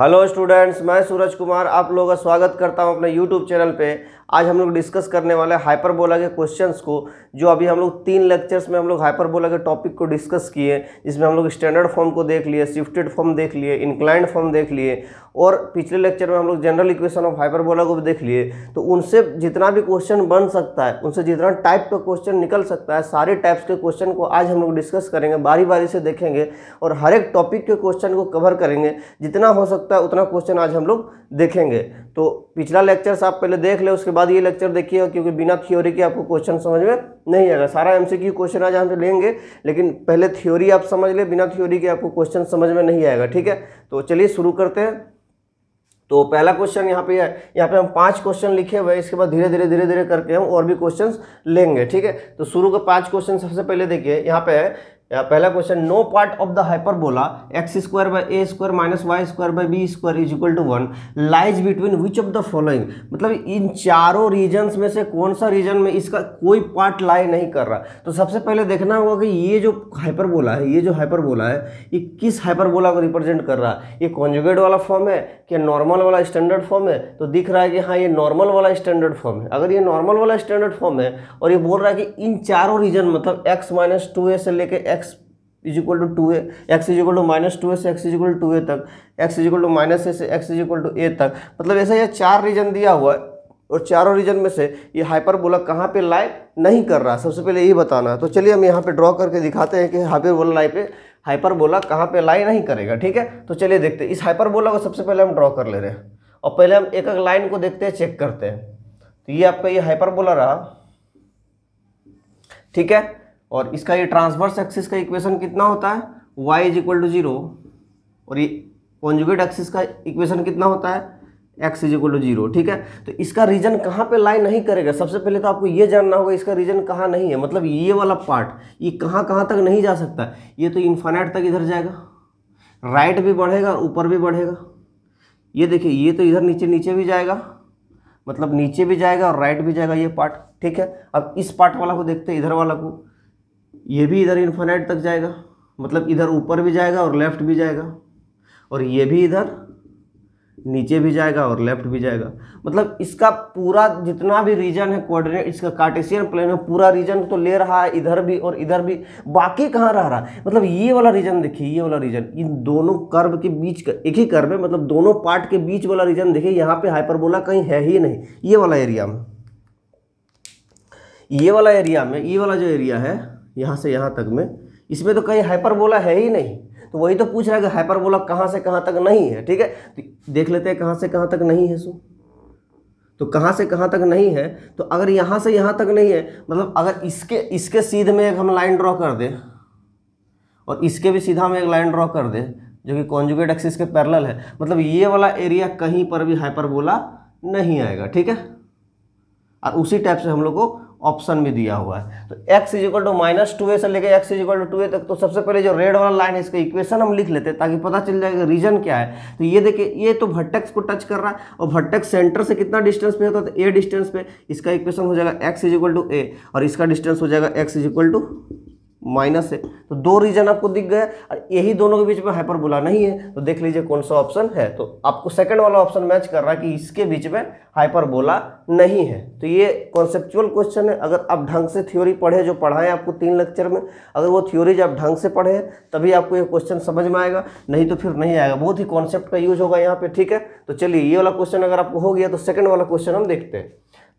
hello students मैं सूरज कुमार आप लोगों का स्वागत करता हूं अपने यूट्यूब चैनल पे आज हम लोग डिस्कस करने वाले हैं हाइपरबोला के क्वेश्चंस को जो अभी हम लोग तीन लेक्चर्स में हम लोग हाइपरबोला के टॉपिक को डिस्कस किए जिसमें हम लोग स्टैंडर्ड फॉर्म को देख लिए शिफ्टेड फॉर्म देख लिए इंक्लाइंड फॉर्म देख लिए और पिछले लेक्चर में हम लोग जनरल इक्वेशन ऑफ हाइपरबोला को भी देख लिए तो उनसे जितना भी क्वेश्चन बन सकता है उनसे जितना टाइप का क्वेश्चन निकल सकता है सारे टाइप्स के क्वेश्चन को आज हम लोग डिस्कस करेंगे बारी बारी से देखेंगे और हर एक टॉपिक के क्वेश्चन को कवर करेंगे जितना हो सकता है उतना क्वेश्चन आज हम लोग देखेंगे तो पिछला लेक्चर्स आप पहले देख ले उसके बाद ये लेक्चर देखिएगा क्योंकि बिना थ्योरी के आपको क्वेश्चन समझ में नहीं आएगा सारा एमसीक्यू क्वेश्चन आज हम तो लेंगे लेकिन पहले थ्योरी आप समझ लें बिना थ्योरी के आपको क्वेश्चन समझ में नहीं आएगा ठीक है तो चलिए शुरू करते हैं तो पहला क्वेश्चन यहाँ पे है यहाँ पे हम पांच क्वेश्चन लिखे हुए हैं इसके बाद धीरे धीरे धीरे धीरे करके हम और भी क्वेश्चंस लेंगे ठीक है तो शुरू का पांच क्वेश्चन सबसे पहले देखिए यहाँ पे है या पहला question no part of the बोला x square by A square minus Y square by B square is equal to one lies between which of the following मतलब इन चारों रीजन्स में से कौन सा रीजन में इसका कोई पार्ट लाई नहीं कर रहा तो सबसे पहले देखना होगा कि ये जो हाइपरबोला है ये जो हाइपर बोला है ये किस हाइपर बोला को रिप्रेजेंट कर रहा है ये कॉन्जुगेट वाला फॉर्म है क्या नॉर्मल वाला स्टैंडर्ड फॉर्म है तो दिख रहा है कि हाँ ये नॉर्मल वाला स्टैंडर्ड फॉर्म है अगर ये नॉर्मल वाला स्टैंडर्ड फॉर्म है और ये बोल रहा है कि इन चारों रीजन मतलब एक्स माइनस टू ए से लेकर is equal to two A X is equal to minus two A से X is equal to A तक X is equal to minus A से X is equal to A तक मतलब ऐसा यह चार रीजन दिया हुआ है और चारों रीजन में से ये हाइपरबोला कहाँ पर लाई नहीं कर रहा सबसे पहले यही बताना है तो चलिए हम यहाँ पे ड्रॉ करके दिखाते हैं कि हाइपर बोला लाइव पे हाइपर बोला कहाँ पर लाई नहीं करेगा ठीक है तो चलिए देखते हैं इस बोला को सबसे पहले हम ड्रॉ कर ले रहे हैं और पहले हम एक एक लाइन को देखते हैं चेक करते हैं तो ये आपका ये बोला रहा ठीक है और इसका ये ट्रांसवर्स एक्सिस का इक्वेशन कितना होता है y is equal to zero और ये कॉन्जुगेट एक्सिस का इक्वेशन कितना होता है x is equal to zero ठीक है तो इसका रीजन कहाँ पे लाई नहीं करेगा सबसे पहले तो आपको ये जानना होगा इसका रीजन कहाँ नहीं है मतलब ये वाला पार्ट ये कहाँ कहाँ तक नहीं जा सकता ये तो इन्फानेट तक इधर जाएगा राइट भी बढ़ेगा और ऊपर भी बढ़ेगा ये देखिए ये तो इधर नीचे नीचे भी जाएगा मतलब नीचे भी जाएगा और राइट भी जाएगा ये पार्ट ठीक है अब इस पार्ट वाला को देखते हैं इधर वाला को ये भी इधर इन्फानाइट तक जाएगा मतलब इधर ऊपर भी जाएगा और लेफ़्ट भी जाएगा और ये भी इधर नीचे भी जाएगा और लेफ़्ट भी जाएगा मतलब इसका पूरा जितना भी रीजन है कोऑर्डिनेट इसका कार्टेशियन प्लेन में पूरा रीजन तो ले रहा है इधर भी और इधर भी बाकी कहाँ रह रहा है मतलब ये वाला रीजन देखिए ये वाला रीजन इन दोनों कर्व के बीच का एक ही कर्व है मतलब दोनों पार्ट के बीच वाला रीजन देखिए यहाँ पे हाइपरबोला कहीं है ही नहीं ये वाला एरिया में ये वाला एरिया में ये वाला जो एरिया है यहाँ से यहाँ तक में इसमें तो कहीं हाइपरबोला है ही नहीं तो वही तो पूछ रहा है कि हाइपरबोला कहाँ से कहाँ तक नहीं है ठीक है तो देख लेते हैं कहाँ से कहाँ तक नहीं है सो तो कहाँ से कहाँ तक नहीं है तो अगर यहाँ से यहाँ तक नहीं है मतलब अगर इसके इसके सीध में एक हम लाइन ड्रॉ कर दें और इसके भी सीधा में एक लाइन ड्रॉ कर दें जो कि कॉन्जुगेट एक्सिस के पैरेलल है मतलब ये वाला एरिया कहीं पर भी हाइपरबोला नहीं आएगा ठीक है और उसी टाइप से हम लोग को ऑप्शन में दिया हुआ है तो x is equal to minus two A से लेकर X is equal to two A तक तो सबसे पहले जो रेड वाला लाइन है इसका इक्वेशन हम लिख लेते हैं ताकि पता चल जाएगा रीजन क्या है तो ये देखिए ये तो भट्टक्स को टच कर रहा है और भट्टेक्स सेंटर से कितना डिस्टेंस पे होता है तो ए डिस्टेंस पे इसका इक्वेशन हो जाएगा X is equal to A और इसका डिस्टेंस हो जाएगा X is equal to minus है तो दो रीजन आपको दिख गया और यही दोनों के बीच में हाइपरबोला नहीं है तो देख लीजिए कौन सा ऑप्शन है तो आपको सेकंड वाला ऑप्शन मैच कर रहा है कि इसके बीच में हाइपरबोला नहीं है तो ये कॉन्सेप्चुअल क्वेश्चन है अगर आप ढंग से थ्योरी पढ़े जो पढ़ाएं आपको तीन लेक्चर में अगर वो थ्योरीज आप ढंग से पढ़े तभी आपको ये क्वेश्चन समझ में आएगा नहीं तो फिर नहीं आएगा बहुत ही कॉन्सेप्ट का यूज होगा यहाँ पे ठीक है तो चलिए ये वाला क्वेश्चन अगर आपको हो गया तो सेकंड वाला क्वेश्चन हम देखते हैं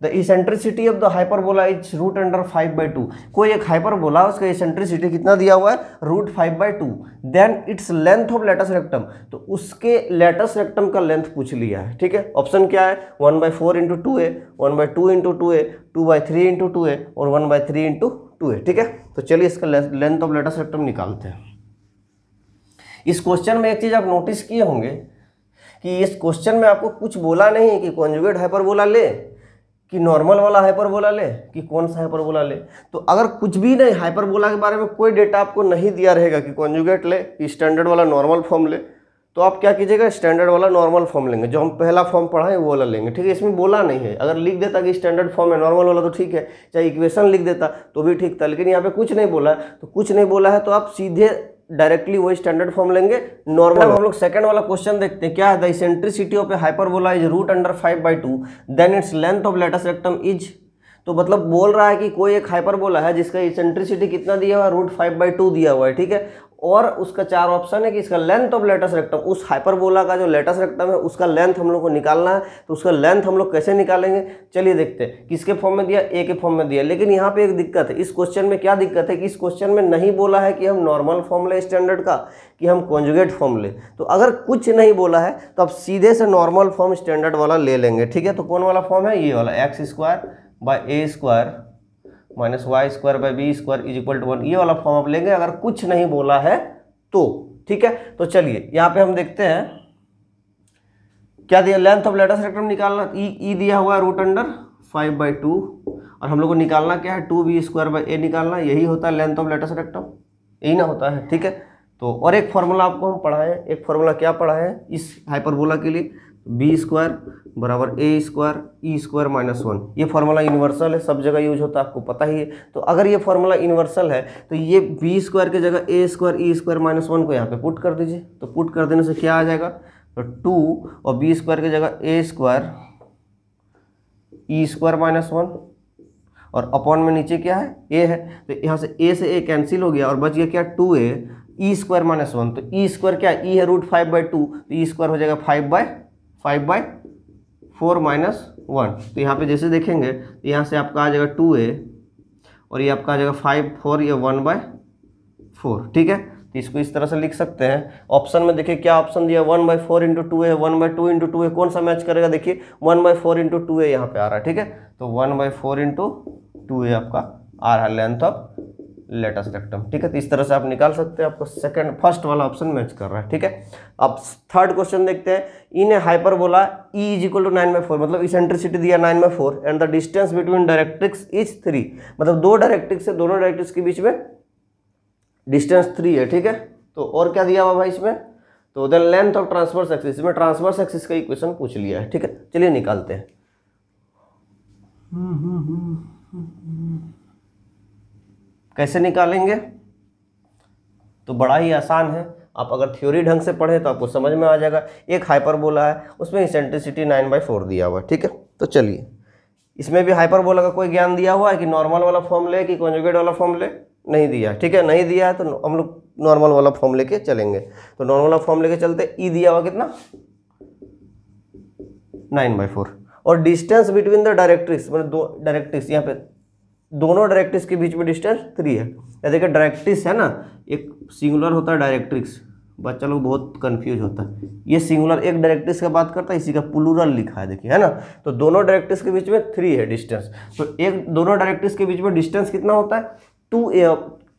the eccentricity of the hyperbola is root under five by two कोई एक हाइपरबोला उसका इसेंट्रिसिटी कितना दिया हुआ है root five by two then its length of latus rectum तो उसके लेटस रेक्टम का लेंथ पूछ लिया है ठीक है ऑप्शन क्या है one by four into two A one by two into two A two by three into two A और one by three into two A ठीक है तो चलिए इसका लेंथ ऑफ लेटस रेक्टम निकालते हैं इस क्वेश्चन में एक चीज़ आप नोटिस किए होंगे कि इस क्वेश्चन में आपको कुछ बोला नहीं कि कॉन्जुगेट हाइपरबोला ले कि नॉर्मल वाला हाइपरबोला ले कि कौन सा हाइपरबोला ले तो अगर कुछ भी नहीं हाइपरबोला के बारे में कोई डेटा आपको नहीं दिया रहेगा कि कॉन्जुगेट ले कि स्टैंडर्ड वाला नॉर्मल फॉर्म ले तो आप क्या कीजिएगा स्टैंडर्ड वाला नॉर्मल फॉर्म लेंगे जो हम पहला फॉर्म है वो वाला लेंगे ठीक है इसमें बोला नहीं है अगर लिख देता कि स्टैंडर्ड फॉर्म है नॉर्मल वाला तो ठीक है चाहे इक्वेशन लिख देता तो भी ठीक था लेकिन यहाँ पे कुछ नहीं बोला है तो कुछ नहीं बोला है तो आप सीधे डायरेक्टली वही स्टैंडर्ड फॉर्म लेंगे नॉर्मल हम लोग सेकंड वाला क्वेश्चन देखते हैं क्या है eccentricity of a hyperbola is root under five by two then its length of latus rectum is तो मतलब बोल रहा है कि कोई एक हाइपरबोला है जिसका इसेंट्रिसिटी कितना दिया हुआ है रूट फाइव बाई टू दिया हुआ है ठीक है और उसका चार ऑप्शन है कि इसका लेंथ ऑफ लेटस रेक्टम उस हाइपरबोला का जो लेटस रेक्टम है उसका लेंथ हम लोग को निकालना है तो उसका लेंथ हम लोग कैसे निकालेंगे चलिए देखते हैं किसके फॉर्म में दिया ए के फॉर्म में दिया लेकिन यहाँ पे एक दिक्कत है इस क्वेश्चन में क्या दिक्कत है कि इस क्वेश्चन में नहीं बोला है कि हम नॉर्मल फॉर्म लें स्टैंडर्ड का कि हम कॉन्जुगेट फॉर्म लें तो अगर कुछ नहीं बोला है तो आप सीधे से नॉर्मल फॉर्म स्टैंडर्ड वाला ले लेंगे ठीक है तो कौन वाला फॉर्म है ये वाला X square by A square minus Y square by B square is equal to one ये वाला फॉर्म आप लेंगे अगर कुछ नहीं बोला है तो ठीक है तो चलिए यहाँ पे हम देखते हैं क्या दिया लेंथ ऑफ लेटेस्ट रेक्टम निकालना ई e, e दिया हुआ है root under five by two और हम लोग को निकालना क्या है two B square by A निकालना यही होता है लेंथ ऑफ लेटर सेक्टर यही ना होता है ठीक है तो और एक फॉर्मूला आपको हम पढ़ाएं एक फार्मूला क्या पढ़ाएं इस हाइपरबोला के लिए बी स्क्वायर बराबर ए स्क्वायर ई स्क्वायर माइनस वन ये फार्मूला यूनिवर्सल है सब जगह यूज होता है आपको पता ही है तो अगर ये फार्मूला यूनिवर्सल है तो ये बी स्क्वायर की जगह ए स्क्वायर ई स्क्वायर माइनस वन को यहाँ पे पुट कर दीजिए तो पुट कर देने से क्या आ जाएगा तो टू और बी स्क्वायर की जगह ए स्क्वायर ई स्क्वायर माइनस वन और अपॉन में नीचे क्या है ए है तो यहाँ से ए से ए कैंसिल हो गया और बच गया क्या two a e square minus one तो ई स्क्वायर क्या ई है रूट फाइव बाई टू तो ई स्क्वायर हो जाएगा five by five by four minus one तो यहाँ पे जैसे देखेंगे तो यहाँ से आपका आ जाएगा टू ए और ये आपका आ जाएगा फाइव फोर या वन बाय फोर ठीक है तो इसको इस तरह से लिख सकते हैं ऑप्शन में देखिए क्या ऑप्शन दिया one by four into two A one by two into two a कौन सा मैच करेगा देखिए one by four into two a यहाँ पर आ रहा है ठीक है तो one by four into two a आपका आ रहा है लेंथ ऑफ लेटस रेक्टम ठीक है तो इस तरह से आप निकाल सकते हैं आपको सेकंड फर्स्ट वाला ऑप्शन मैच कर रहा है ठीक है अब थर्ड क्वेश्चन देखते हैं इन a hyperbola e is equal to nine by four मतलब इसेंट्रिसिटी दिया nine by four and the distance between directrix is three मतलब दो डायरेक्ट्रिक्स है दोनों डायरेक्ट्रिक्स के बीच में डिस्टेंस थ्री है ठीक है तो और क्या दिया हुआ भाई इसमें तो then length of transverse axis में ट्रांसवर्स एक्सिस का इक्वेशन पूछ लिया है ठीक है चलिए निकालते हैं हम्म, हम्म, हम्म, कैसे निकालेंगे तो बड़ा ही आसान है आप अगर थ्योरी ढंग से पढ़ें तो आपको समझ में आ जाएगा एक हाइपरबोला है उसमें इसेंट्रिसिटी नाइन बाई फोर दिया हुआ है ठीक है तो चलिए इसमें भी हाइपरबोला का कोई ज्ञान दिया हुआ है कि नॉर्मल वाला फॉर्म ले कि कॉन्जुगेट वाला फॉर्म ले नहीं दिया ठीक है नहीं दिया है तो हम लोग नॉर्मल वाला फॉर्म लेके चलेंगे तो नॉर्मल वाला फॉर्म लेके चलते ई e दिया हुआ कितना नाइन बाई फोर और डिस्टेंस बिटवीन द डायरेक्ट्रिक्स मतलब दो डायरेक्ट्रिक्स यहाँ पे दोनों डायरेक्ट्रिक्स के बीच में डिस्टेंस थ्री है या देखिए डायरेक्ट्रिक्स है ना एक सिंगुलर होता है डायरेक्ट्रिक्स बच्चा लोग बहुत कंफ्यूज होता है ये सिंगुलर एक डायरेक्ट्रिक्स का बात करता है इसी का प्लूरल लिखा है देखिए है ना तो दोनों डायरेक्ट्रिक्स के बीच में थ्री है डिस्टेंस तो एक दोनों डायरेक्ट्रिक्स के बीच में डिस्टेंस कितना होता है two A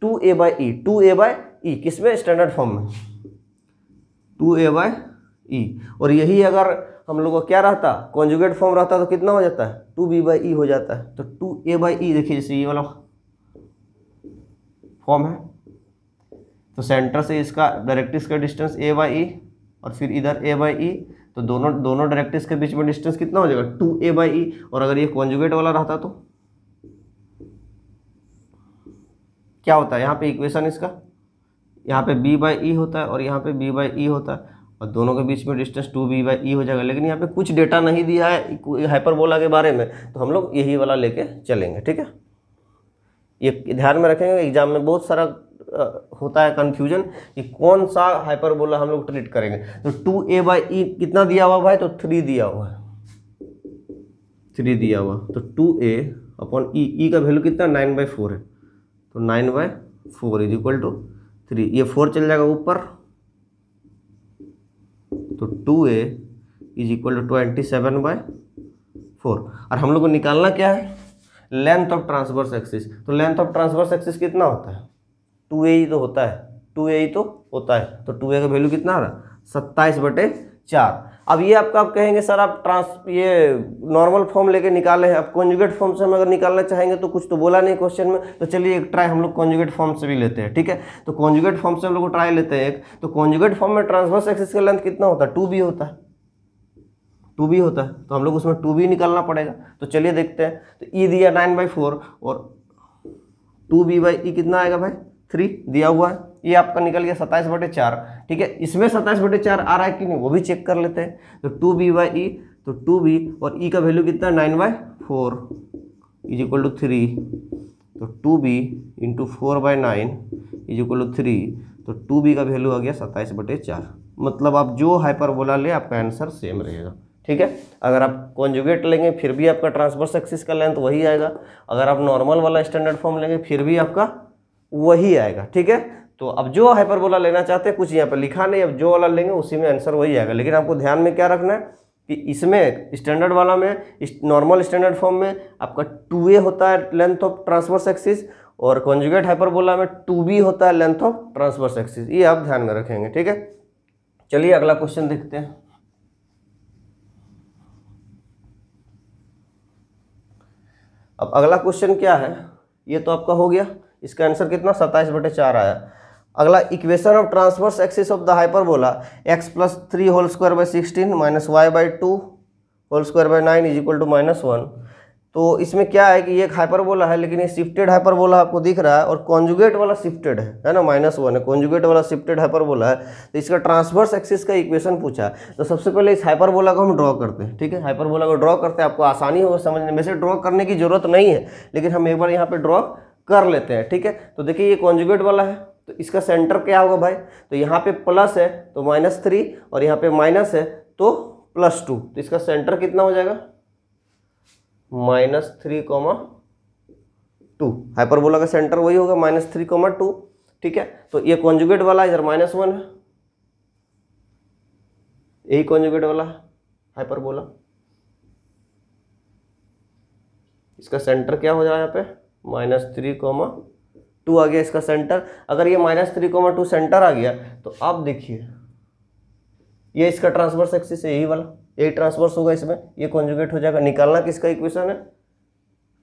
two a by e two a by e किस में स्टैंडर्ड फॉर्म में टू ए बाई ई और यही अगर हम लोग का क्या रहता कॉन्जुगेट फॉर्म रहता तो कितना हो जाता है टू बी बाई ई हो जाता है तो टू ए बाई ई देखिए जैसे ये वाला फॉर्म है तो सेंटर से इसका डायरेक्टिस का डिस्टेंस ए बाई ई और फिर इधर ए बाई ई तो दोनों दोनों डायरेक्टिस के बीच में डिस्टेंस कितना हो जाएगा टू ए बाई ई और अगर ये कॉन्जुगेट वाला रहता तो क्या होता है यहाँ पे इक्वेशन इसका यहाँ पे बी बाई ई होता है और यहाँ पे बी बाई ई होता है और दोनों के बीच में distance two B by e हो जाएगा लेकिन यहाँ पे कुछ डेटा नहीं दिया है हाइपरबोला के बारे में तो हम लोग यही वाला लेके चलेंगे ठीक है ये ध्यान में रखेंगे एग्जाम में बहुत सारा होता है कन्फ्यूजन कि कौन सा हाइपरबोला हम लोग ट्रीट करेंगे तो टू ए बाई ई कितना दिया हुआ भाई तो थ्री दिया हुआ है थ्री दिया हुआ तो टू ए अपॉन ई ई का वैल्यू कितना नाइन बाई फोर है तो nine by four is equal to three ये फोर चल जाएगा ऊपर तो two a is equal to twenty seven by four और हम लोग को निकालना क्या है लेंथ ऑफ ट्रांसवर्स एक्सिस तो लेंथ ऑफ ट्रांसवर्स एक्सिस कितना होता है टू ए तो होता है टू ए तो होता है तो टू ए का वैल्यू कितना आ रहा है सत्ताईस बटे चार अब ये आपका आप कहेंगे सर आप ट्रांस ये नॉर्मल फॉर्म लेके निकाले हैं आप कॉन्जुगेट फॉर्म से हम अगर निकालना चाहेंगे तो कुछ तो बोला नहीं क्वेश्चन में तो चलिए एक ट्राई हम लोग कॉन्जुगेट फॉर्म से भी लेते हैं ठीक है तो कॉन्जुगेट फॉर्म से हम लोग ट्राई लेते हैं एक तो कॉन्जुगेट फॉर्म में ट्रांसवर्स एक्सिस का लेंथ कितना होता है टू बी होता है टू बी होता है तो हम लोग उसमें टू बी निकालना पड़ेगा तो चलिए देखते हैं तो ई e दिया नाइन बाई फोर और टू बी बाई ई कितना आएगा भाई थ्री दिया हुआ है ये आपका निकल गया सत्ताईस बटे चार ठीक है इसमें सत्ताईस बटे चार आ रहा है कि नहीं वो भी चेक कर लेते हैं तो टू बी बाई ई तो टू बी और ई का वैल्यू कितना है nine by four is equal to three तो two b into four by nine is equal to three तो टू बी का वैल्यू आ गया सत्ताईस बटे चार मतलब आप जो बोला ले आपका आंसर सेम रहेगा ठीक है अगर आप कॉन्जुगेट लेंगे फिर भी आपका ट्रांसवर्स एक्सिस का लेंथ वही आएगा अगर आप नॉर्मल वाला स्टैंडर्ड फॉर्म लेंगे फिर भी आपका वही आएगा ठीक है तो अब जो हाइपरबोला लेना चाहते हैं कुछ यहाँ पर लिखा नहीं अब जो वाला लेंगे उसी में आंसर वही आएगा लेकिन आपको ध्यान में क्या रखना है कि इसमें स्टैंडर्ड वाला में नॉर्मल स्टैंडर्ड फॉर्म में आपका टू ए होता है लेंथ ऑफ ट्रांसवर्स एक्सिस और कॉन्जुगेट हाइपरबोला में टू बी होता है लेंथ ऑफ ट्रांसवर्स एक्सिस ये आप ध्यान में रखेंगे ठीक है चलिए अगला क्वेश्चन देखते हैं अब अगला क्वेश्चन क्या है ये तो आपका हो गया इसका आंसर कितना सत्ताईस बटे चार आया अगला equation of transverse axis of the hyperbola x plus three whole square by sixteen minus y by two whole square by nine is equal to minus one तो इसमें क्या है कि ये एक बोला है लेकिन ये शिफ्टेड हाइपर बोला आपको दिख रहा है और कॉन्जुगेट वाला शिफ्टेड है है ना माइनस वन है कॉन्जुगेट वाला शिफ्टेड हाइपर बोला है तो इसका ट्रांसवर्स एक्सिस का इक्वेशन पूछा तो सबसे पहले इस हाइपर बोला को हम ड्रॉ करते हैं ठीक है हाइपर बोला को ड्रॉ करते हैं आपको आसानी होगा समझने में से ड्रॉ करने की जरूरत नहीं है लेकिन हम एक बार यहाँ पर ड्रॉ कर लेते हैं ठीक है तो देखिए ये कॉन्जुगेट वाला है तो इसका सेंटर क्या होगा भाई तो यहाँ पे प्लस है तो माइनस थ्री और यहाँ पे माइनस है तो प्लस टू तो इसका सेंटर कितना हो जाएगा minus three comma two hyperbola का सेंटर वही होगा माइनस थ्री कॉमा टू ठीक है तो ये कॉन्जुगेट वाला इधर माइनस वन है यही कॉन्जुगेट वाला है हाइपरबोला इसका सेंटर क्या हो जाए यहाँ पे माइनस थ्री कोमा टू आ गया इसका सेंटर अगर ये minus three comma two centre आ गया तो आप देखिए ये इसका ट्रांसवर्स एक्सिस यही वाला यही ट्रांसवर्स होगा इसमें ये कॉन्जुगेट हो जाएगा निकालना किसका इक्वेशन है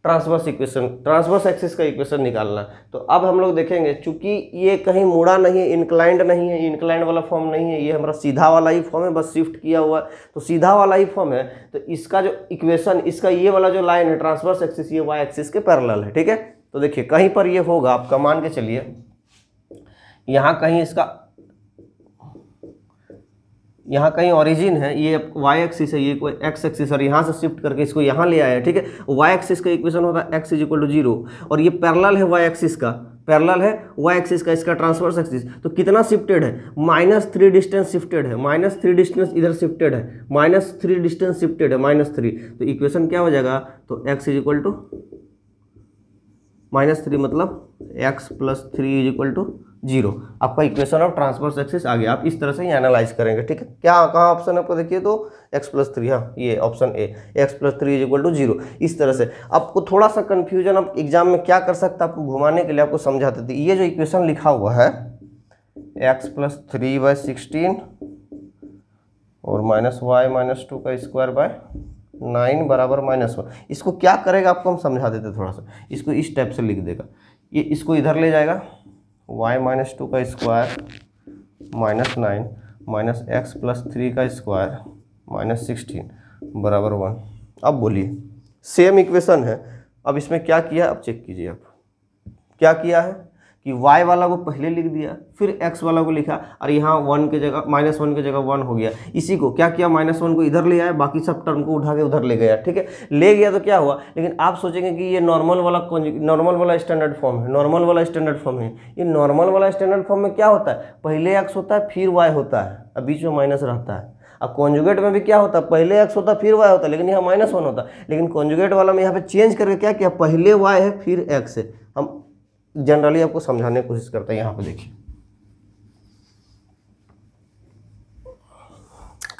ट्रांसवर्स इक्वेशन ट्रांसवर्स एक्सिस का इक्वेशन निकालना तो अब हम लोग देखेंगे चूंकि ये कहीं मुड़ा नहीं है इंक्लाइंड नहीं है इंक्लाइंड वाला फॉर्म नहीं है ये हमारा सीधा वाला ही फॉर्म है बस शिफ्ट किया हुआ तो सीधा वाला ही फॉर्म है तो इसका जो इक्वेशन इसका ये वाला जो लाइन है ट्रांसवर्स एक्सिस ये वाई एक्सिस के पैरल है ठीक है तो देखिए कहीं पर यह होगा आपका मान के चलिए यहाँ कहीं इसका यहाँ कहीं ऑरिजिन है ये वाई एक्सिस है ये कोई एक्स एक्सिस और यहाँ से शिफ्ट करके इसको यहाँ ले आया है ठीक है वाई एक्सिस का इक्वेशन होता है x is equal to zero और ये पैरल है वाई एक्सिस का पैरल है वाई एक्सिस का इसका ट्रांसवर्स एक्सिस तो कितना शिफ्टेड है माइनस थ्री डिस्टेंस शिफ्टेड है माइनस थ्री डिस्टेंस इधर शिफ्टेड है माइनस थ्री डिस्टेंस शिफ्टेड है माइनस थ्री तो इक्वेशन क्या हो जाएगा तो x is equal to minus three मतलब x plus three is equal to zero आपका इक्वेशन ऑफ ट्रांसवर्स एक्सिस आ गया आप इस तरह से ही एनालाइज करेंगे ठीक है क्या कहाँ ऑप्शन आपको देखिए तो एक्स प्लस थ्री हाँ ये option a x plus three is equal to zero इस तरह से आपको थोड़ा सा कन्फ्यूजन आप एग्जाम में क्या कर सकता आपको घुमाने के लिए आपको समझाते थे ये जो इक्वेशन लिखा हुआ है x plus three by sixteen और माइनस वाई माइनस टू का स्क्वायर बाय नाइन बराबर माइनस वन इसको क्या करेगा आपको हम समझा देते थोड़ा सा इसको इस टाइप से लिख देगा ये इसको इधर ले जाएगा वाई माइनस टू का square minus nine minus x plus three का स्क्वायर माइनस सिक्सटीन बराबर वन अब बोलिए सेम इक्वेशन है अब इसमें क्या किया है अब चेक कीजिए आप क्या किया है कि y वाला को पहले लिख दिया फिर x वाला को लिखा और यहाँ वन के जगह माइनस वन के जगह वन हो गया इसी को क्या किया माइनस वन को इधर ले आया बाकी सब टर्म को उठा के उधर ले गया ठीक है ले गया तो क्या हुआ लेकिन आप सोचेंगे कि ये नॉर्मल वाला नॉर्मल वाला स्टैंडर्ड फॉर्म है नॉर्मल वाला स्टैंडर्ड फॉर्म है ये नॉर्मल वाला स्टैंडर्ड फॉर्म में क्या होता है पहले एक्स होता है फिर वाई होता है और बीच में माइनस रहता है अब कॉन्जुगेट में भी क्या होता है पहले एक्स होता फिर वाई होता है लेकिन यहाँ माइनस वन होता लेकिन कॉन्जुगेट वाला में यहाँ पे चेंज करके क्या किया पहले वाई है फिर एक्स है हम जनरली आपको समझाने की कोशिश करता है यहाँ पर देखिए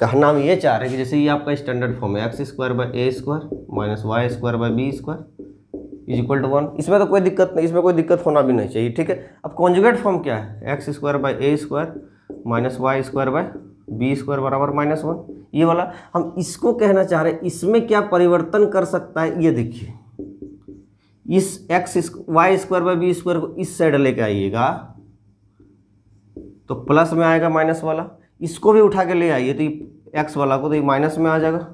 कहना हम ये चाह रहे हैं कि जैसे ये आपका स्टैंडर्ड फॉर्म है x square by A square minus Y square by B square is equal to one इसमें तो कोई दिक्कत नहीं इसमें कोई दिक्कत होना भी नहीं चाहिए ठीक है अब कॉन्जुगेट फॉर्म क्या है x square by A square minus Y square by B square बराबर माइनस वन ये वाला हम इसको कहना चाह रहे हैं इसमें क्या परिवर्तन कर सकता है ये देखिए इस x y square by B square को इस साइड लेके आइएगा तो प्लस में आएगा माइनस वाला इसको भी उठा के ले आइए तो एक्स वाला को तो ये माइनस में आ जाएगा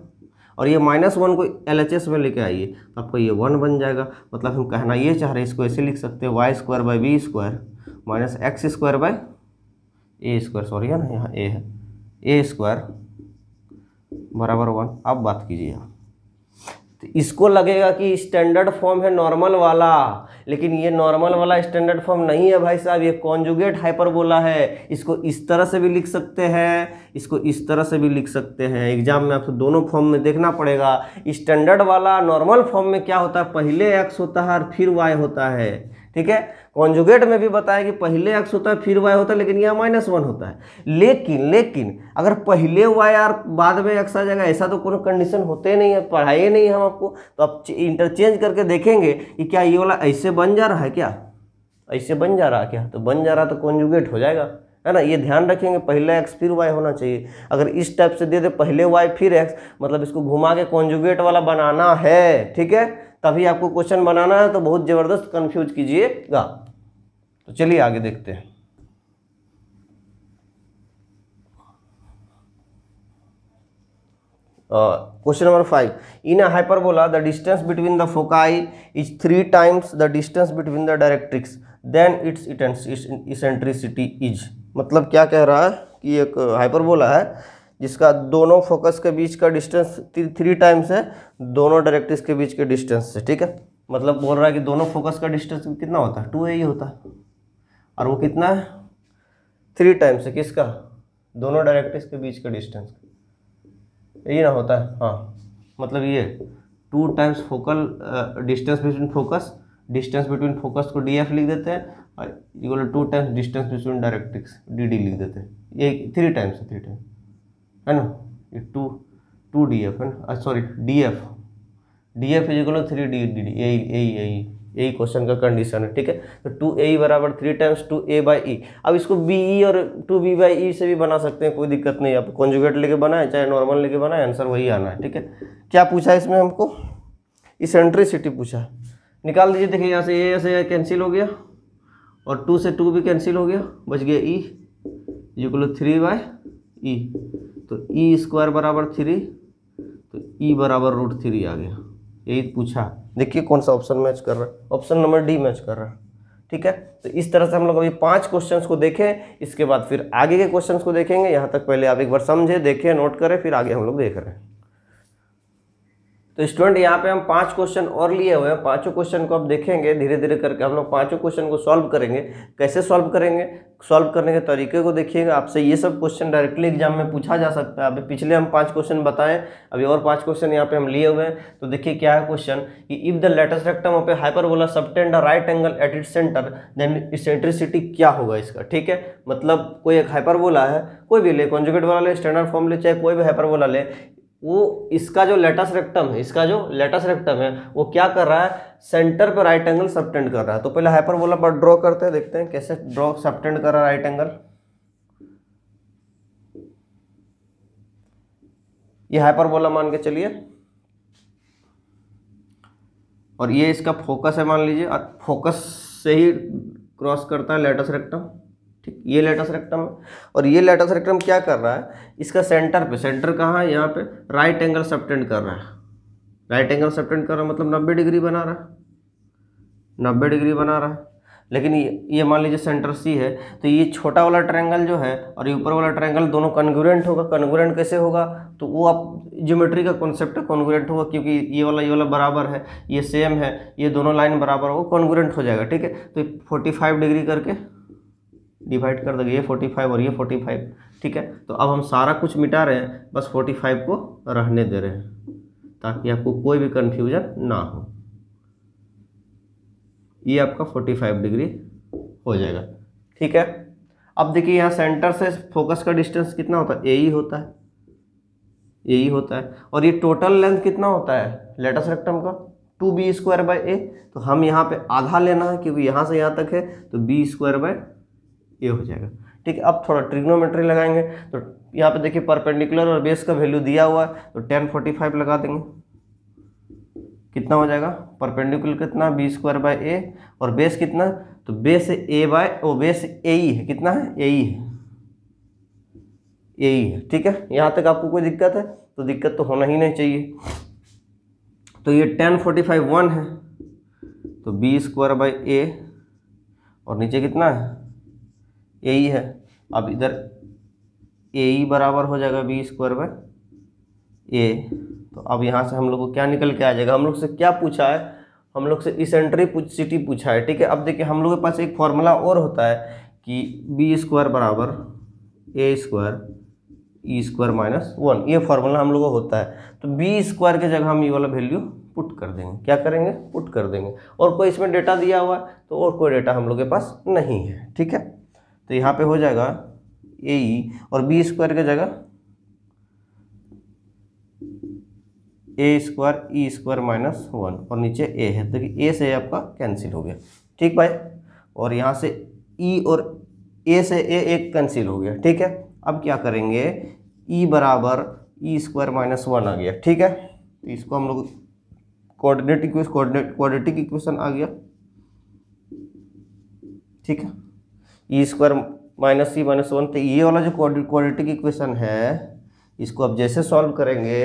और ये माइनस वन को एल एच एस में लेके आइए तो आपको ये वन बन जाएगा मतलब हम कहना ये चाह रहे हैं इसको ऐसे लिख सकते हैं y square by B square minus x square by A square sorry है ना यहाँ ए है ए स्क्वायर बराबर वन अब बात कीजिए तो इसको लगेगा कि स्टैंडर्ड फॉर्म है नॉर्मल वाला लेकिन ये नॉर्मल वाला स्टैंडर्ड फॉर्म नहीं है भाई साहब ये कॉन्जुगेट हाइपरबोला है इसको इस तरह से भी लिख सकते हैं इसको इस तरह से भी लिख सकते हैं एग्जाम में आपको दोनों फॉर्म में देखना पड़ेगा स्टैंडर्ड वाला नॉर्मल फॉर्म में क्या होता है पहले एक्स होता है और फिर वाई होता है ठीक है कॉन्जुगेट में भी बताया कि पहले एक्स होता है फिर वाई होता है लेकिन यह माइनस वन होता है लेकिन लेकिन अगर पहले वाई और बाद में एक्स आ जाएगा ऐसा तो कोई कंडीशन होते नहीं है पढ़ाए नहीं हम आपको तो आप इंटरचेंज करके देखेंगे कि क्या ये वाला ऐसे बन जा रहा है क्या ऐसे बन जा रहा है क्या तो बन जा रहा तो कॉन्जुगेट हो जाएगा है ना ये ध्यान रखेंगे पहले एक्स फिर वाई होना चाहिए अगर इस टाइप से दे दे पहले वाई फिर एक्स मतलब इसको घुमा के कॉन्जुगेट वाला बनाना है ठीक है तभी आपको क्वेश्चन बनाना है तो बहुत ज़बरदस्त कंफ्यूज कीजिएगा तो चलिए आगे देखते हैं question number five in a hyperbola the distance between the foci is three times the distance between the directrix then its eccentricity is मतलब क्या कह रहा है कि एक हाइपरबोला है जिसका दोनों फोकस के बीच का डिस्टेंस थ्री टाइम्स है दोनों डायरेक्ट्रिक्स के बीच के डिस्टेंस से ठीक है मतलब बोल रहा है कि दोनों फोकस का डिस्टेंस कितना होता है टू ए ही होता है और वो कितना है थ्री टाइम्स है किसका दोनों डायरेक्ट्रिक्स के बीच का डिस्टेंस यही ना होता है हाँ मतलब ये two times focal distance between focus distance between focus को डी एफ लिख देते हैं और two times distance between directrix D D लिख देते हैं ये थ्री टाइम्स है थ्री टाइम्स है ना ये टू टू डी एफ है ना sorry D F D F is equal three D D D यही यही यही यही क्वेश्चन का कंडीशन है ठीक है तो टू ए बराबर three times two a by e अब इसको बी ई e और टू बी बाई ई से भी बना सकते हैं कोई दिक्कत नहीं आप कॉन्जुगेट लेके बनाए चाहे नॉर्मल लेके बनाए आंसर वही आना है ठीक है क्या पूछा है इसमें हमको इसेंट्रिसिटी पूछा है निकाल दीजिए देखिए यहाँ से ए से कैंसिल हो गया और टू से टू भी कैंसिल हो गया बच गया e is equal three by e तो ई e स्क्वायर बराबर थ्री तो ई e बराबर रूट थ्री आ गया यही पूछा देखिए कौन सा ऑप्शन मैच कर रहा है ऑप्शन नंबर डी मैच कर रहा है ठीक है तो इस तरह से हम लोग अभी पांच क्वेश्चंस को देखें इसके बाद फिर आगे के क्वेश्चंस को देखेंगे यहाँ तक पहले आप एक बार समझे देखें नोट करें फिर आगे हम लोग देख रहे हैं तो स्टूडेंट यहाँ पे हम पांच क्वेश्चन और लिए हुए हैं पांचों क्वेश्चन को अब देखेंगे धीरे धीरे करके हम लोग पांचों क्वेश्चन को सॉल्व करेंगे कैसे सॉल्व करेंगे सॉल्व करने के तरीके को देखिएगा आपसे ये सब क्वेश्चन डायरेक्टली एग्जाम में पूछा जा सकता है अभी पिछले हम पांच क्वेश्चन बताएं अभी और पांच क्वेश्चन यहाँ पे हम लिए हुए हैं तो देखिए क्या है क्वेश्चन कि if the latus rectum of a sub subtend right angle at it centre then eccentricity क्या होगा इसका ठीक है मतलब कोई एक हाइपर है कोई भी ले कॉन्जुगेट वाला ले स्टैंडर्ड फॉर्म ले चाहे कोई भी हाइपर ले वो इसका जो लेटस रेक्टम है इसका जो लेटस रेक्टम है वो क्या कर रहा है सेंटर पर राइट एंगल सबटेंड कर रहा है तो पहले हाइपरबोला पर ड्रॉ करते हैं देखते हैं कैसे ड्रॉ सबटेंड कर रहा है राइट एंगल ये हाइपरबोला मान के चलिए और ये इसका फोकस है मान लीजिए फोकस से ही क्रॉस करता है लेटस रेक्टम ठीक ये लेटस रेक्टम है और ये लेटस रेक्टम क्या कर रहा है इसका सेंटर पे सेंटर कहाँ है यहाँ पे राइट एंगल सप्टेंड कर रहा है राइट एंगल सप्टेंड कर रहा है मतलब नब्बे डिग्री बना रहा है नब्बे डिग्री बना रहा है लेकिन ये, ये मान लीजिए सेंटर सी है तो ये छोटा वाला ट्रायंगल जो है और ये ऊपर वाला ट्रायंगल दोनों कन्ग्रेंट होगा कन्ग्रेंट कैसे होगा तो वो आप ज्योमेट्री का कॉन्सेप्ट कॉन्ग्रेंट होगा क्योंकि ये वाला ये वाला बराबर है ये सेम है ये दोनों लाइन बराबर होगा कॉन्ग्रेंट हो जाएगा ठीक है तो फोर्टी फाइव डिग्री करके डिवाइड कर देंगे ये फोर्टी फाइव और ये फोर्टी फाइव ठीक है तो अब हम सारा कुछ मिटा रहे हैं बस फोर्टी फाइव को रहने दे रहे हैं ताकि आपको कोई भी कन्फ्यूजन ना हो ये आपका फोर्टी फाइव डिग्री हो जाएगा ठीक है अब देखिए यहाँ सेंटर से फोकस का डिस्टेंस कितना होता है ए ही होता है ही होता है और ये टोटल लेंथ कितना होता है लेटस रेक्टम का two B square by a तो हम यहाँ पे आधा लेना है क्योंकि यहाँ से यहाँ तक है तो बी स्क्वायर बाय ये हो जाएगा ठीक है अब थोड़ा ट्रिग्नोमेट्री लगाएंगे तो यहाँ पे देखिए परपेंडिकुलर और बेस का वैल्यू दिया हुआ है तो टेन फोर्टी फाइव लगा देंगे कितना हो जाएगा परपेंडिकुलर कितना बी स्क्वायर बाय ए और बेस कितना तो base a by O base a ही है कितना है ए ही है ए ही है ठीक है यहाँ तक आपको कोई दिक्कत है तो दिक्कत तो होना ही नहीं चाहिए तो ये टेन फोर्टी फाइव वन है तो बी स्क्वायर बाई ए और नीचे कितना है ए है अब इधर ए बराबर हो जाएगा बी स्क्वायर बाय ए तो अब यहाँ से हम लोग को क्या निकल के आ जाएगा हम लोग से क्या पूछा है हम लोग से इसेंट्री सिटी पूछा है ठीक है अब देखिए हम लोग के पास एक फॉर्मूला और होता है कि बी स्क्वायर बराबर ए स्क्वायर ई स्क्वायर माइनस वन ये फार्मूला हम लोगों को होता है तो बी स्क्वायर की जगह हम ये वाला वैल्यू पुट कर देंगे क्या करेंगे पुट कर देंगे और कोई इसमें डेटा दिया हुआ है तो और कोई डेटा हम लोग के पास नहीं है ठीक है तो यहाँ पे हो जाएगा ए ई e और बी स्क्वायर की जगह ए स्क्वायर ई स्क्वायर माइनस वन और नीचे ए है तो कि ए से आपका कैंसिल हो गया ठीक भाई और यहाँ से ई e और ए से ए एक कैंसिल हो गया ठीक है अब क्या करेंगे ई e बराबर ई स्क्वायर माइनस वन आ गया ठीक है तो इसको हम लोग कोऑर्डिनेट इक्वेशन कोऑर्डिनेट कोऑर्डिनेटिक इक्वेशन आ गया ठीक है e square minus c minus one तो ये वाला जो क्वाड्रेटिक इक्वेशन है इसको आप जैसे सॉल्व करेंगे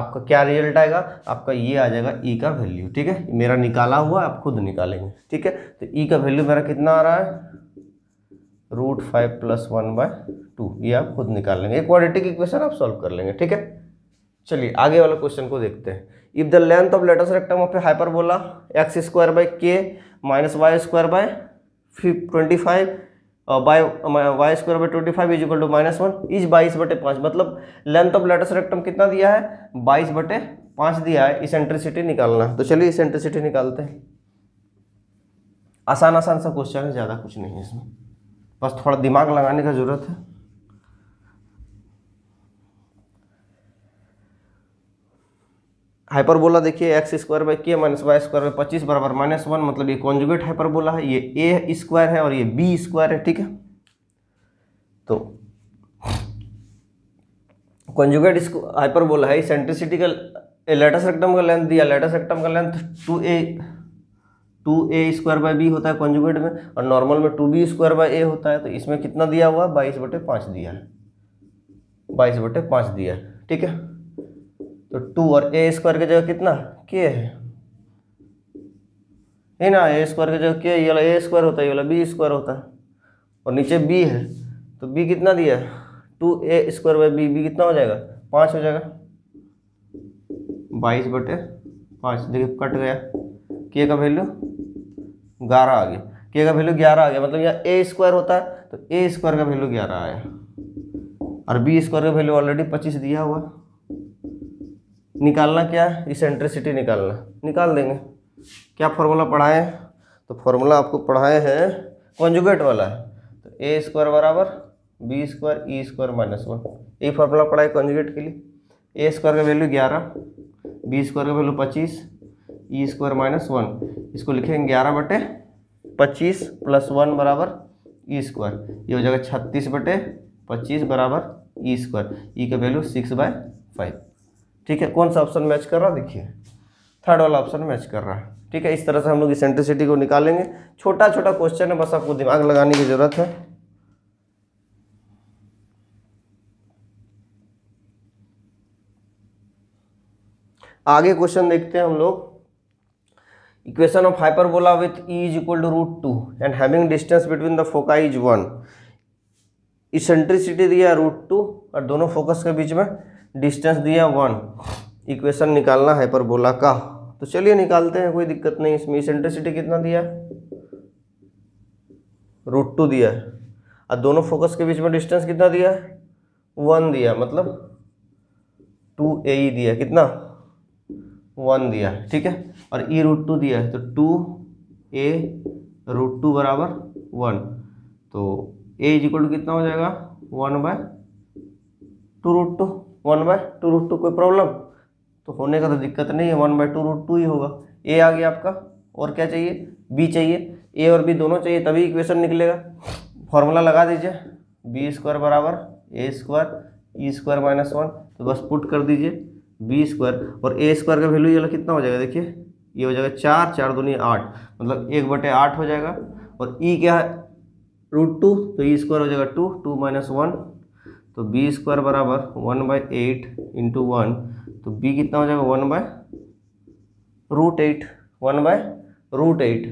आपका क्या रिजल्ट आएगा आपका ये आ जाएगा ई e का वैल्यू ठीक है मेरा निकाला हुआ आप खुद निकालेंगे ठीक है तो ई e का वैल्यू मेरा कितना आ रहा है root five plus one by two ये आप खुद निकाल लेंगे क्वाड्रेटिक इक्वेशन आप सॉल्व कर लेंगे ठीक है चलिए आगे वाला क्वेश्चन को देखते हैं if the length of latus rectum of a hyperbola x square by k minus Y square by twenty five by y square by twenty five is equal to minus one is बाईस बटे पाँच मतलब length of latus rectum कितना दिया है बाईस बटे पाँच दिया है इसेंट्रिसिटी निकालना तो चलिए इसेंट्रिसिटी निकालते हैं आसान आसान सा क्वेश्चन है ज़्यादा कुछ नहीं है इसमें बस थोड़ा दिमाग लगाने का ज़रूरत है हाइपरबोला देखिए x square by k minus Y square by पच्चीस बराबर माइनस वन मतलब ये कॉन्जुगेट हाइपरबोला है ये ए स्क्वायर है और ये बी स्क्वायर है ठीक है तो कॉन्जुगेट हाइपरबोला है सेंट्रिसिटी का लेटस रेक्टम का लेंथ दिया लेटस रेक्टम का length two A two a square by b होता है कॉन्जुगेट में और नॉर्मल में two B square by a होता है तो इसमें कितना दिया हुआ बाईस बटे पाँच दिया है बाईस बटे पाँच दिया है ठीक है तो टू और ए स्क्वायर की जगह कितना के है ये ना ए स्क्वायर की जगह के ये वाला ए स्क्वायर होता है ये वाला बी स्क्वायर होता है और नीचे बी है तो बी कितना दिया है two a square by b b कितना हो जाएगा पाँच हो जाएगा बाईस बटे पाँच देखिए कट गया के का वैल्यू ग्यारह आ गया के का वैल्यू ग्यारह आ गया मतलब यहाँ ए स्क्वायर होता है तो ए स्क्वायर का वैल्यू ग्यारह आया और बी स्क्वायर का वैल्यू ऑलरेडी पच्चीस दिया हुआ है निकालना क्या इसेंट्रिसिटी निकालना निकाल देंगे क्या फॉर्मूला पढ़ाए तो फॉर्मूला आपको पढ़ाए हैं कॉन्जुगेट वाला है तो ए स्क्वायर बराबर बी स्क्वायर ई स्क्वायर माइनस वन यही फॉर्मूला पढ़ाए कॉन्जुगेट के लिए ए स्क्वायर का वैल्यू ग्यारह बी स्क्वायर का वैल्यू पच्चीस ई स्क्वायर माइनस वन इसको लिखेंगे ग्यारह बटे पच्चीस प्लस वन बराबर ई e स्क्वायर ये हो जाएगा छत्तीस बटे पच्चीस बराबर ई स्क्वायर ई का वैल्यू सिक्स बाय फाइव ठीक है कौन सा ऑप्शन मैच कर रहा देखिए थर्ड वाला ऑप्शन मैच कर रहा है ठीक है इस तरह से हम लोग इसेंट्रिसिटी को निकालेंगे छोटा छोटा क्वेश्चन है बस आपको दिमाग लगाने की ज़रूरत है आगे क्वेश्चन देखते हैं हम लोग equation of hyperbola with is equal to root two and having distance between the foci is one eccentricity दिया रूट टू और दोनों फोकस के बीच में डिस्टेंस दिया वन इक्वेशन निकालना है पर बोला का तो चलिए निकालते हैं कोई दिक्कत नहीं इसमें इसेंट्रिसिटी कितना दिया रूट टू दिया है और दोनों फोकस के बीच में डिस्टेंस कितना दिया है वन दिया मतलब टू ए दिया कितना वन दिया ठीक है और ई रूट टू दिया है तो टू ए रूट टू बराबर वन तो ए इज इक्वल टू कितना हो जाएगा one by two root two one by two root two कोई प्रॉब्लम तो होने का तो दिक्कत नहीं है one by two root two ही होगा ए आ गया आपका और क्या चाहिए बी चाहिए ए और बी दोनों चाहिए तभी इक्वेशन निकलेगा फॉर्मूला लगा दीजिए बी स्क्वायर बराबर ए स्क्वायर ई स्क्वायर माइनस वन तो बस पुट कर दीजिए बी स्क्वायर और ए स्क्वायर का वैल्यू ये कितना हो जाएगा देखिए ये हो जाएगा चार चार दूनी आठ मतलब एक बटे आठ हो जाएगा और ई e क्या है रूट टू तो ई e स्क्वायर हो जाएगा टू टू माइनस वन तो बी स्क्वायर बराबर one by eight into one तो बी कितना हो जाएगा one by root eight one by root eight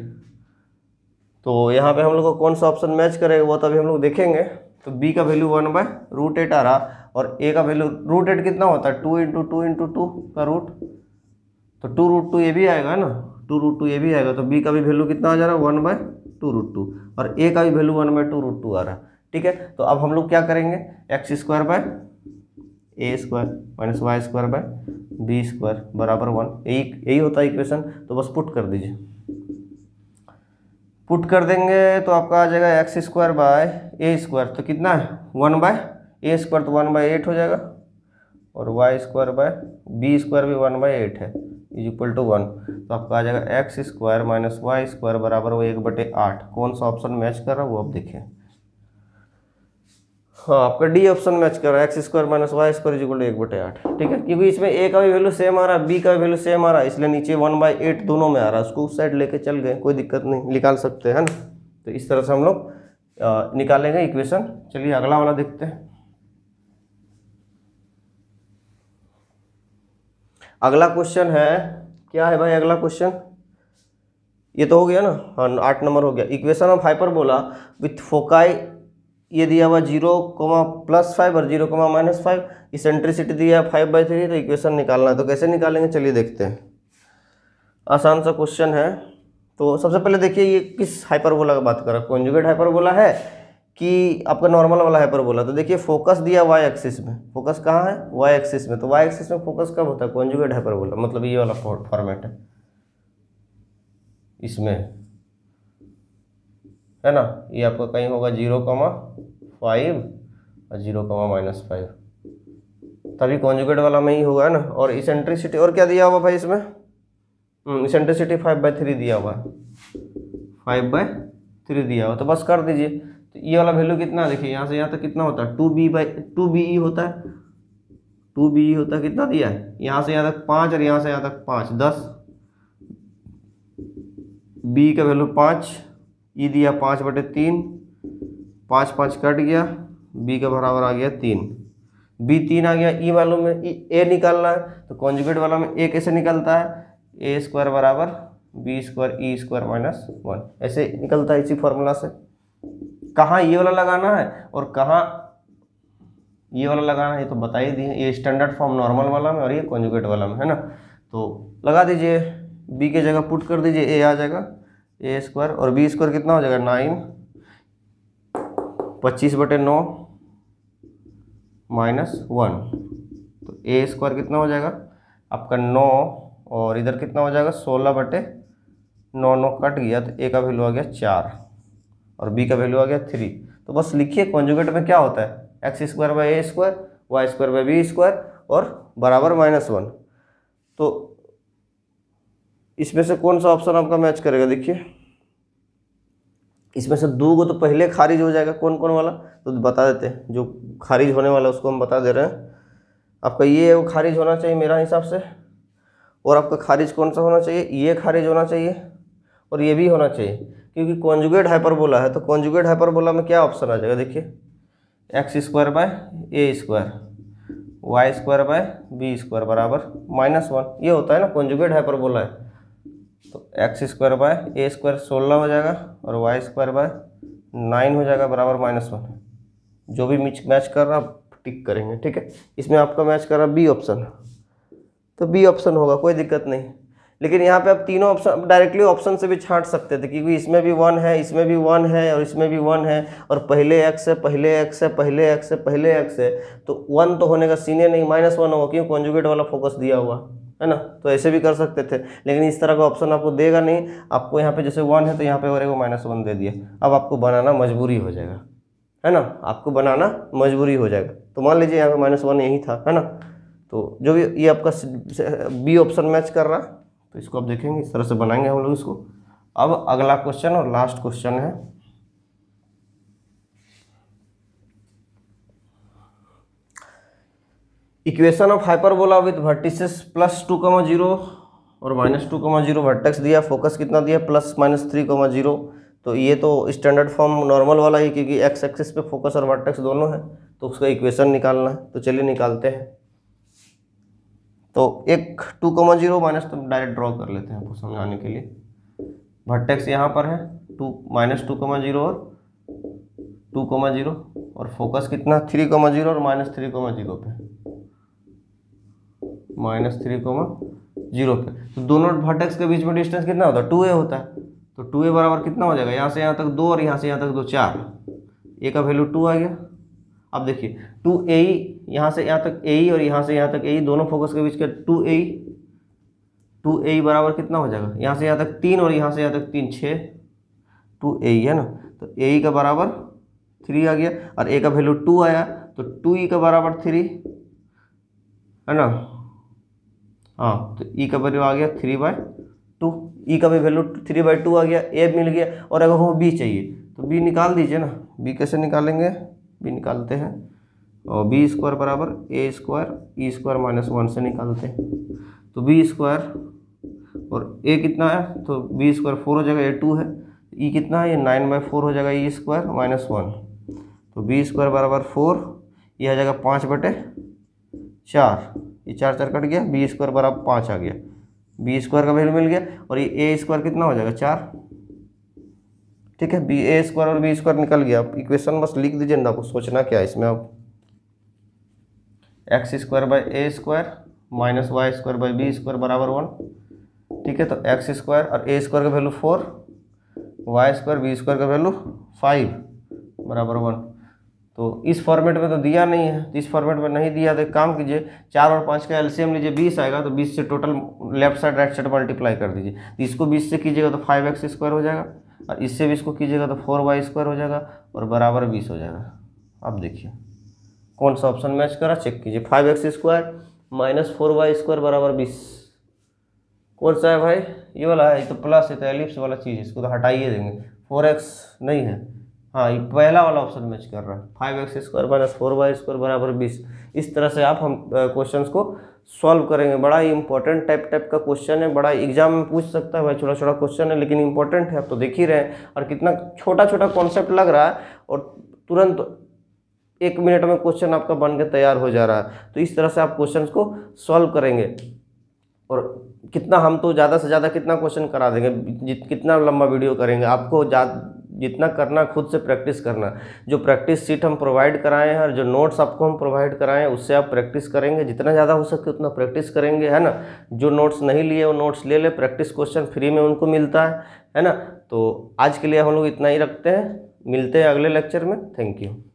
तो यहाँ पे हम लोग को कौन सा ऑप्शन मैच करेगा वो तो अभी हम लोग देखेंगे तो बी का value one by root eight आ रहा और ए का वैल्यू रूट एट कितना होता है two into two into two का रूट तो टू रूट टू ये भी आएगा ना टू रूट टू ये भी आएगा तो बी का भी वैल्यू कितना आ जा रहा है one by two root two और ए का भी value one by two root two आ रहा है ठीक है तो अब हम लोग क्या करेंगे X square by A square minus Y square by B square बराबर वन यही यही होता है इक्वेशन तो बस पुट कर दीजिए पुट कर देंगे तो आपका आ जाएगा X square by A square तो कितना है वन बाय ए स्क्वायर तो वन बाय एट हो जाएगा और Y square by B square भी वन बाय एट है इज इक्वल टू वन तो आपका आ जाएगा X square minus Y square बराबर वो एक बटे आठ कौन सा ऑप्शन मैच कर रहा है वो आप देखें हाँ आपका डी ऑप्शन मैच कर रहा है x square minus Y square is equal to एक बटे आठ ठीक है क्योंकि इसमें ए का भी वैल्यू सेम आ रहा है बी का भी वैल्यू सेम आ रहा है इसलिए नीचे वन बाई एट दोनों में आ रहा है उसको उस साइड लेके चल गए कोई दिक्कत नहीं निकाल सकते हैं ना तो इस तरह से हम लोग निकालेंगे इक्वेशन चलिए अगला वाला देखते हैं अगला क्वेश्चन है क्या है भाई अगला क्वेश्चन ये तो हो गया ना हाँ आठ नंबर हो गया equation of hyperbola with foci ये दिया हुआ जीरो कोमा प्लस फाइव और zero comma minus five eccentricity दिया फाइव बाई थ्री तो इक्वेशन निकालना है तो कैसे निकालेंगे चलिए देखते हैं आसान सा क्वेश्चन है तो सबसे पहले देखिए ये किस हाइपरबोला का बात कर रहा है कॉन्जुगेट हाइपरबोला है कि आपका नॉर्मल वाला हाइपरबोला तो देखिए फोकस दिया वाई एक्सिस में फोकस कहाँ है वाई एक्सिस में तो वाई एक्सिस में फोकस कब होता है कॉन्जुगेट हाइपरबोला मतलब ये वाला फॉर्मेट है इसमें है ना ये आपका कहीं होगा जीरो कमा फाइव और जीरो कमा माइनस फाइव तभी कॉन्जुगेट वाला में ही होगा है ना और इसेंट्रिसिटी और क्या दिया हुआ भाई इसमें इसेंट्रिसिटी फाइव बाई थ्री दिया हुआ फाइव बाई थ्री दिया हुआ तो बस कर दीजिए तो ये वाला वैल्यू कितना देखिए यहाँ से यहाँ तक कितना होता है two B by two B E होता है टू बी ई होता है कितना दिया है यहाँ से यहाँ तक पाँच और यहाँ से यहाँ तक पाँच दस बी का वैल्यू पाँच ई दिया पाँच बटे तीन पाँच पाँच कट गया बी का बराबर आ गया तीन बी तीन आ गया ई वालों में ई ए निकालना है तो कॉन्जुगेट वाला में ए कैसे निकलता है ए स्क्वायर बराबर बी स्क्वायर ई स्क्वायर माइनस वन ऐसे निकलता है इसी फॉर्मूला से कहाँ ये वाला लगाना है और कहाँ ये वाला लगाना है ये तो बता ही दिए ये स्टैंडर्ड फॉर्म नॉर्मल वाला में और ये कॉन्जुगेट वाला में है ना तो लगा दीजिए बी के जगह पुट कर दीजिए ए आ जाएगा ए स्क्वायर और बी स्क्वायर कितना हो जाएगा नाइन पच्चीस बटे नौ माइनस वन तो ए स्क्वायर कितना हो जाएगा आपका नौ और इधर कितना हो जाएगा सोलह बटे नौ नौ कट गया तो ए का वैल्यू आ गया चार और बी का वैल्यू आ गया थ्री तो बस लिखिए कॉन्जुगेट में क्या होता है x square by A square Y square by B square और बराबर माइनस वन तो इसमें से कौन सा ऑप्शन आपका मैच करेगा देखिए इसमें से दो को तो पहले खारिज हो जाएगा कौन कौन वाला तो बता देते हैं जो खारिज होने वाला उसको हम बता दे रहे हैं आपका ये वो खारिज होना चाहिए मेरा हिसाब से और आपका खारिज कौन सा होना चाहिए ये खारिज होना चाहिए और ये भी होना चाहिए क्योंकि कॉन्जुगेट हाइपर बोला है तो कॉन्जुगेट हाइपर बोला में क्या ऑप्शन आ जाएगा देखिए x square by A square Y square by B square बराबर माइनस वन ये होता है ना कॉन्जुगेट हाइपर बोला है तो X square by A square सोलह हो जाएगा और वाई स्क्वायर बाय नाइन हो जाएगा बराबर माइनस वन जो भी मिच मैच कर रहा टिक करेंगे ठीक है इसमें आपका मैच कर रहा बी ऑप्शन तो बी ऑप्शन होगा कोई दिक्कत नहीं लेकिन यहाँ पे आप तीनों ऑप्शन डायरेक्टली ऑप्शन से भी छांट सकते थे क्योंकि इसमें भी वन है इसमें भी वन है और इसमें भी वन है और पहले एक्स है पहले एक्स है पहले एक्स है पहले एक्स है तो वन तो होने का सीने नहीं माइनस वन होगा क्यों कॉन्जुगेट वाला फोकस दिया हुआ है ना तो ऐसे भी कर सकते थे लेकिन इस तरह का ऑप्शन आपको देगा नहीं आपको यहाँ पे जैसे वन है तो यहाँ पे और एक माइनस वन दे दिया अब आपको बनाना मजबूरी हो जाएगा है ना आपको बनाना मजबूरी हो जाएगा तो मान लीजिए यहाँ पे माइनस वन यही था है ना तो जो भी ये आपका बी ऑप्शन मैच कर रहा है तो इसको आप देखेंगे इस तरह से बनाएंगे हम लोग इसको अब अगला क्वेश्चन और लास्ट क्वेश्चन है equation of hyperbola with vertices plus two comma zero और minus two comma zero vertex दिया फोकस कितना दिया plus minus three comma zero तो ये तो स्टैंडर्ड फॉर्म नॉर्मल वाला ही क्योंकि एक्स एक्सिस पे फोकस और वर्टेक्स दोनों है तो उसका इक्वेशन निकालना है तो चलिए निकालते हैं तो एक टू कमा जीरो माइनस तो डायरेक्ट ड्रॉ कर लेते हैं आपको समझाने के लिए वर्टेक्स यहाँ पर है two minus two comma zero और टू कमा जीरो और फोकस कितना थ्री कमा जीरो और माइनस थ्री कमा जीरो पे माइनस थ्री कोमा जीरो पे तो दोनों वर्टेक्स के बीच में डिस्टेंस कितना होता है टू ए होता है तो टू ए बराबर कितना हो जाएगा यहाँ से यहाँ तक दो और यहाँ से यहाँ तक दो चार ए का वैल्यू टू आ गया अब देखिए टू ए यहाँ से यहाँ तक ए और यहाँ से यहाँ तक ए दोनों फोकस के बीच का टू ए टू ए बराबर कितना हो जाएगा यहाँ से यहाँ तक तीन और यहाँ से यहाँ तक तीन छः टू ए है ना तो ए का बराबर थ्री आ गया और ए का वैल्यू टू आया तो टू ई e का बराबर थ्री है ना हाँ तो ई e का वैल्यू आ गया थ्री बाय टू ई का भी वैल्यू थ्री बाई टू आ गया ए मिल गया और अगर वो बी चाहिए तो बी निकाल दीजिए ना बी कैसे निकालेंगे बी निकालते हैं और बी स्क्वायर बराबर ए स्क्वायर ई स्क्वायर माइनस वन से निकालते हैं तो बी स्क्वायर और ए कितना है तो बी स्क्वायर फोर हो जाएगा ए टू है ई e कितना है ये नाइन बाई फोर हो जाएगा ई स्क्वायर माइनस वन तो बी स्क्वायर बराबर फोर ये e आ जाएगा पाँच बटे चार ये चार चार कट गया बी स्क्वायर बराबर पाँच आ गया बी स्क्वायर का वैल्यू मिल गया और ये ए स्क्वायर कितना हो जाएगा चार ठीक है बी ए स्क्वायर और बी स्क्वायर निकल गया आप इक्वेशन बस लिख दीजिए ना आपको सोचना क्या है इसमें आप X square by A square minus Y square by B square बराबर वन ठीक है तो एक्स स्क्वायर और ए स्क्वायर का value four Y square B square का वैल्यू फाइव बराबर वन तो इस फॉर्मेट में तो दिया नहीं है तो इस फॉर्मेट में नहीं दिया तो काम कीजिए चार और पाँच का एलसीएम लीजिए बीस आएगा तो बीस से total left side right side multiply कर दीजिए तो इसको बीस से कीजिएगा तो फाइव एक्स स्क्वायर हो जाएगा और इससे भी इसको कीजिएगा तो फोर वाई स्क्वायर हो जाएगा और बराबर बीस हो जाएगा अब देखिए कौन सा ऑप्शन मैच करा चेक कीजिए five X square minus four Y square बराबर बीस कौन सा है भाई ये वाला है तो प्लस है तो एलिप्स वाला चीज़ इसको तो हटाइए देंगे फोर एक्स नहीं है हाँ ये पहला वाला ऑप्शन मैच कर रहा है five X square minus four Y square बराबर बीस इस तरह से आप हम क्वेश्चन को सॉल्व करेंगे बड़ा ही इंपॉर्टेंट टाइप टाइप का क्वेश्चन है बड़ा एग्जाम में पूछ सकता है भाई छोटा छोटा क्वेश्चन है लेकिन इंपॉर्टेंट है आप तो देख ही रहे हैं और कितना छोटा छोटा कॉन्सेप्ट लग रहा है और तुरंत एक मिनट में क्वेश्चन आपका बन के तैयार हो जा रहा है तो इस तरह से आप क्वेश्चन को सॉल्व करेंगे और कितना हम तो ज़्यादा से ज़्यादा कितना क्वेश्चन करा देंगे कितना लंबा वीडियो करेंगे आपको जितना करना खुद से प्रैक्टिस करना जो प्रैक्टिस सीट हम प्रोवाइड कराएं हैं और जो नोट्स आपको हम प्रोवाइड कराएं उससे आप प्रैक्टिस करेंगे जितना ज़्यादा हो सके उतना प्रैक्टिस करेंगे है ना जो नोट्स नहीं लिए वो नोट्स ले ले प्रैक्टिस क्वेश्चन फ्री में उनको मिलता है है ना तो आज के लिए हम लोग इतना ही रखते हैं मिलते हैं अगले लेक्चर में थैंक यू